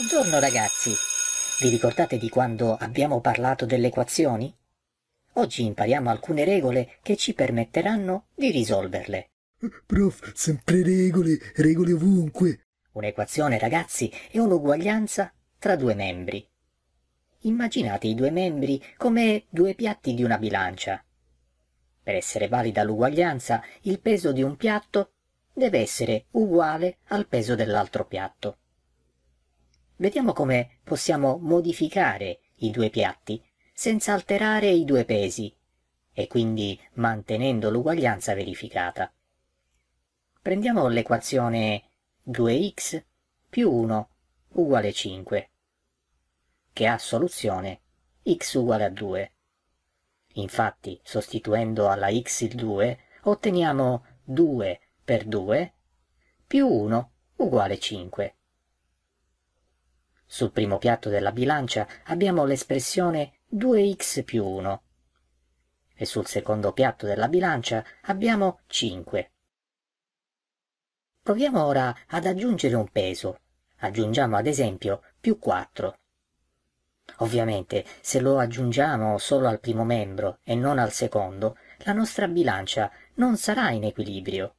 Buongiorno ragazzi! Vi ricordate di quando abbiamo parlato delle equazioni? Oggi impariamo alcune regole che ci permetteranno di risolverle. Prof, sempre regole, regole ovunque. Un'equazione, ragazzi, è un'uguaglianza tra due membri. Immaginate i due membri come due piatti di una bilancia. Per essere valida l'uguaglianza, il peso di un piatto deve essere uguale al peso dell'altro piatto. Vediamo come possiamo modificare i due piatti senza alterare i due pesi e quindi mantenendo l'uguaglianza verificata. Prendiamo l'equazione 2x più 1 uguale 5, che ha soluzione x uguale a 2. Infatti, sostituendo alla x il 2, otteniamo 2 per 2 più 1 uguale 5. Sul primo piatto della bilancia abbiamo l'espressione 2x più 1 e sul secondo piatto della bilancia abbiamo 5. Proviamo ora ad aggiungere un peso. Aggiungiamo ad esempio più 4. Ovviamente, se lo aggiungiamo solo al primo membro e non al secondo, la nostra bilancia non sarà in equilibrio.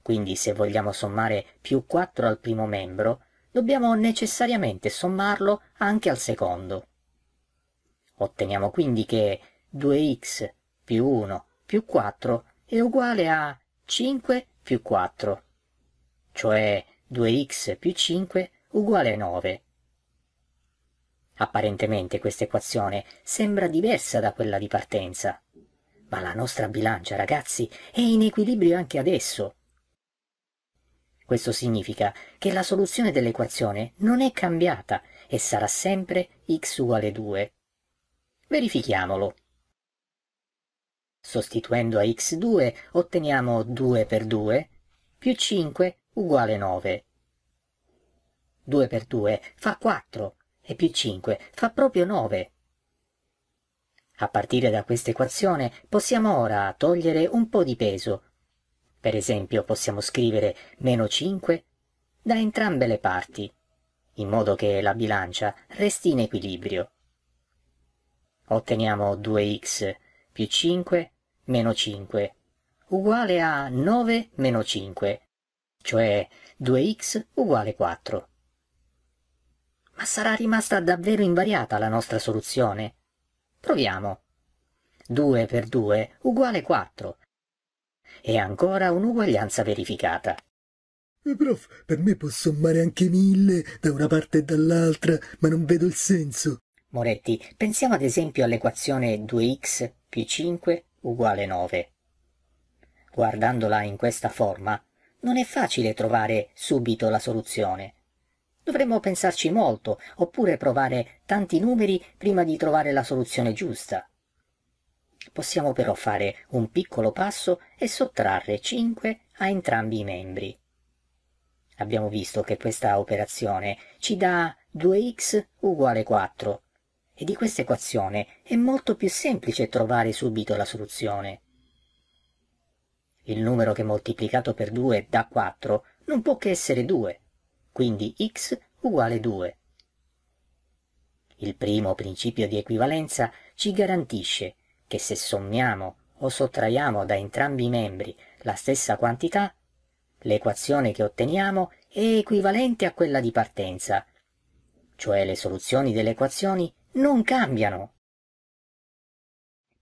Quindi se vogliamo sommare più 4 al primo membro, dobbiamo necessariamente sommarlo anche al secondo. Otteniamo quindi che 2x più 1 più 4 è uguale a 5 più 4, cioè 2x più 5 uguale a 9. Apparentemente questa equazione sembra diversa da quella di partenza, ma la nostra bilancia, ragazzi, è in equilibrio anche adesso. Questo significa che la soluzione dell'equazione non è cambiata e sarà sempre x uguale 2. Verifichiamolo. Sostituendo a x2 otteniamo 2 per 2 più 5 uguale 9. 2 per 2 fa 4 e più 5 fa proprio 9. A partire da questa equazione possiamo ora togliere un po' di peso per esempio possiamo scrivere meno 5 da entrambe le parti, in modo che la bilancia resti in equilibrio. Otteniamo 2x più 5 meno 5 uguale a 9 meno 5, cioè 2x uguale 4. Ma sarà rimasta davvero invariata la nostra soluzione? Proviamo. 2 per 2 uguale 4, e ancora un'uguaglianza verificata. Eh, prof, per me può sommare anche mille da una parte e dall'altra, ma non vedo il senso. Moretti, pensiamo ad esempio all'equazione 2x più 5 uguale 9. Guardandola in questa forma, non è facile trovare subito la soluzione. Dovremmo pensarci molto, oppure provare tanti numeri prima di trovare la soluzione giusta. Possiamo però fare un piccolo passo e sottrarre 5 a entrambi i membri. Abbiamo visto che questa operazione ci dà 2x uguale 4 e di questa equazione è molto più semplice trovare subito la soluzione. Il numero che moltiplicato per 2 dà 4 non può che essere 2, quindi x uguale 2. Il primo principio di equivalenza ci garantisce che se sommiamo o sottraiamo da entrambi i membri la stessa quantità, l'equazione che otteniamo è equivalente a quella di partenza, cioè le soluzioni delle equazioni non cambiano.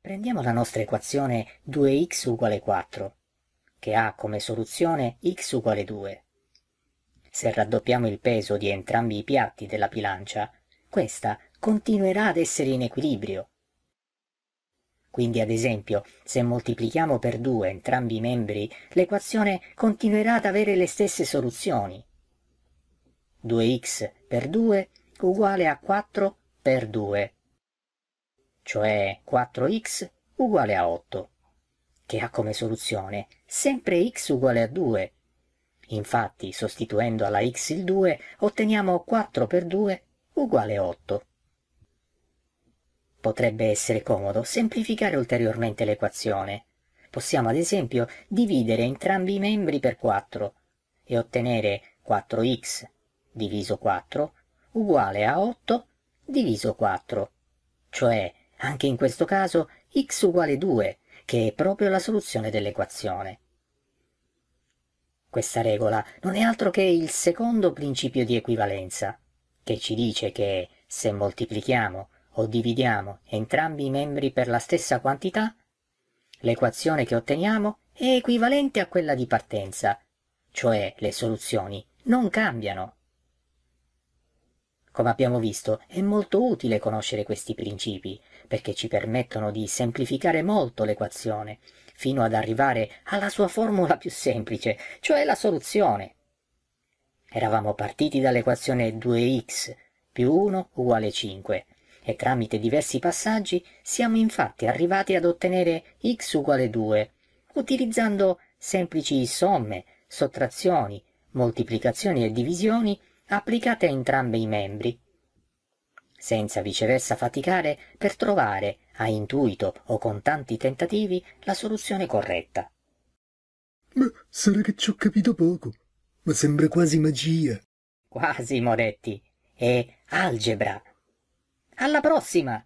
Prendiamo la nostra equazione 2x uguale 4, che ha come soluzione x uguale 2. Se raddoppiamo il peso di entrambi i piatti della bilancia, questa continuerà ad essere in equilibrio, quindi ad esempio, se moltiplichiamo per 2 entrambi i membri, l'equazione continuerà ad avere le stesse soluzioni. 2x per 2 uguale a 4 per 2, cioè 4x uguale a 8, che ha come soluzione sempre x uguale a 2. Infatti, sostituendo alla x il 2, otteniamo 4 per 2 uguale a 8. Potrebbe essere comodo semplificare ulteriormente l'equazione. Possiamo ad esempio dividere entrambi i membri per 4 e ottenere 4x diviso 4 uguale a 8 diviso 4. Cioè, anche in questo caso, x uguale 2, che è proprio la soluzione dell'equazione. Questa regola non è altro che il secondo principio di equivalenza, che ci dice che se moltiplichiamo o dividiamo entrambi i membri per la stessa quantità, l'equazione che otteniamo è equivalente a quella di partenza, cioè le soluzioni non cambiano. Come abbiamo visto, è molto utile conoscere questi principi, perché ci permettono di semplificare molto l'equazione, fino ad arrivare alla sua formula più semplice, cioè la soluzione. Eravamo partiti dall'equazione 2x più 1 uguale 5, e tramite diversi passaggi siamo infatti arrivati ad ottenere x uguale 2, utilizzando semplici somme, sottrazioni, moltiplicazioni e divisioni applicate a entrambi i membri. Senza viceversa faticare per trovare, a intuito o con tanti tentativi, la soluzione corretta. Ma sarà che ci ho capito poco, ma sembra quasi magia. Quasi, Moretti, è algebra, alla prossima!